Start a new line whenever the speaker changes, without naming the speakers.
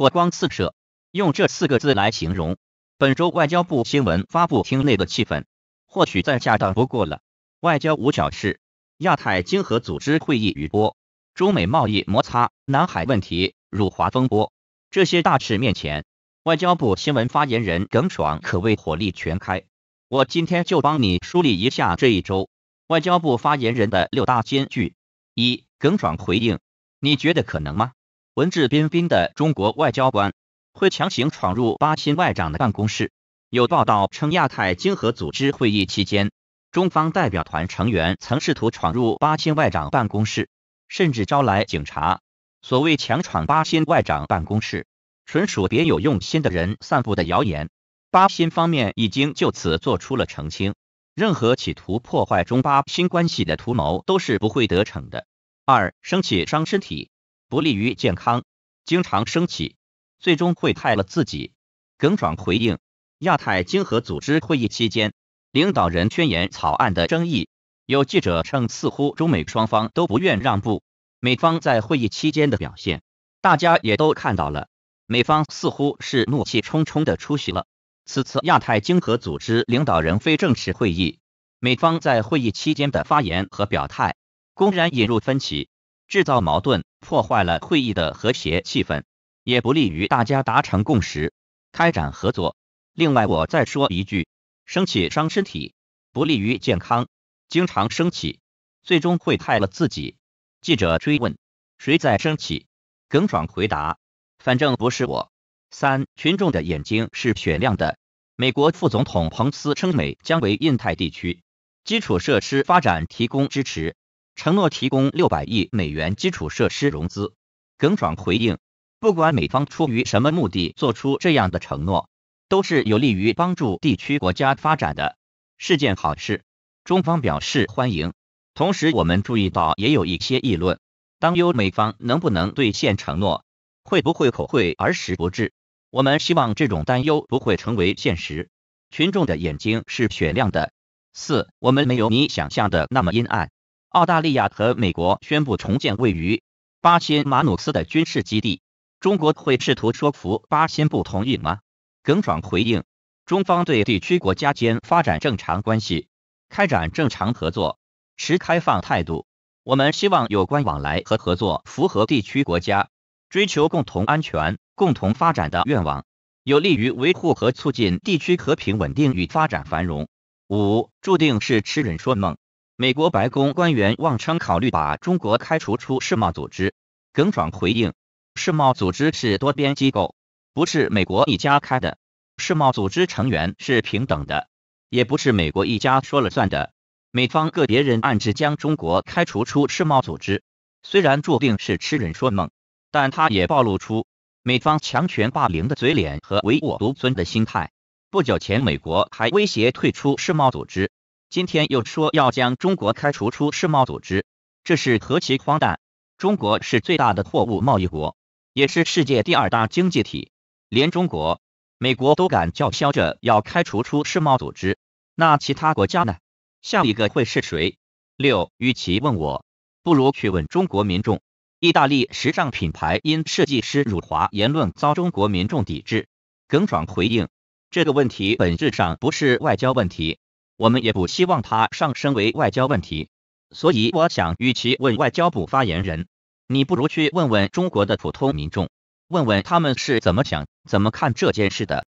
火光四射，用这四个字来形容本周外交部新闻发布厅内的气氛，或许再恰当不过了。外交五角事、亚太经合组织会议余波、中美贸易摩擦、南海问题、辱华风波，这些大事面前，外交部新闻发言人耿爽可谓火力全开。我今天就帮你梳理一下这一周外交部发言人的六大金句：一、耿爽回应，你觉得可能吗？文质彬彬的中国外交官会强行闯入巴新外长的办公室？有报道称，亚太经合组织会议期间，中方代表团成员曾试图闯入巴新外长办公室，甚至招来警察。所谓强闯巴新外长办公室，纯属别有用心的人散布的谣言。巴新方面已经就此做出了澄清，任何企图破坏中巴新关系的图谋都是不会得逞的。二生气伤身体。不利于健康，经常生气，最终会害了自己。耿爽回应亚太经合组织会议期间领导人宣言草案的争议，有记者称，似乎中美双方都不愿让步。美方在会议期间的表现，大家也都看到了，美方似乎是怒气冲冲的出席了此次亚太经合组织领导人非正式会议。美方在会议期间的发言和表态，公然引入分歧。制造矛盾，破坏了会议的和谐气氛，也不利于大家达成共识，开展合作。另外，我再说一句，生气伤身体，不利于健康，经常生气，最终会害了自己。记者追问：谁在生气？耿爽回答：反正不是我。三群众的眼睛是雪亮的。美国副总统彭斯称，美将为印太地区基础设施发展提供支持。承诺提供六百亿美元基础设施融资，耿爽回应：不管美方出于什么目的做出这样的承诺，都是有利于帮助地区国家发展的，是件好事，中方表示欢迎。同时，我们注意到也有一些议论，担忧美方能不能兑现承诺，会不会口惠而实不至？我们希望这种担忧不会成为现实。群众的眼睛是雪亮的，四，我们没有你想象的那么阴暗。澳大利亚和美国宣布重建位于巴新马努斯的军事基地，中国会试图说服巴新不同意吗？耿爽回应：中方对地区国家间发展正常关系、开展正常合作持开放态度。我们希望有关往来和合作符合地区国家追求共同安全、共同发展的愿望，有利于维护和促进地区和平稳定与发展繁荣。五，注定是痴人说梦。美国白宫官员妄称考虑把中国开除出世贸组织，耿爽回应：世贸组织是多边机构，不是美国一家开的。世贸组织成员是平等的，也不是美国一家说了算的。美方个别人暗指将中国开除出世贸组织，虽然注定是痴人说梦，但他也暴露出美方强权霸凌的嘴脸和唯我独尊的心态。不久前，美国还威胁退出世贸组织。今天又说要将中国开除出世贸组织，这是何其荒诞！中国是最大的货物贸易国，也是世界第二大经济体，连中国、美国都敢叫嚣着要开除出世贸组织，那其他国家呢？下一个会是谁？六，与其问我，不如去问中国民众。意大利时尚品牌因设计师辱华言论遭中国民众抵制，耿爽回应：这个问题本质上不是外交问题。我们也不希望它上升为外交问题，所以我想，与其问外交部发言人，你不如去问问中国的普通民众，问问他们是怎么想、怎么看这件事的。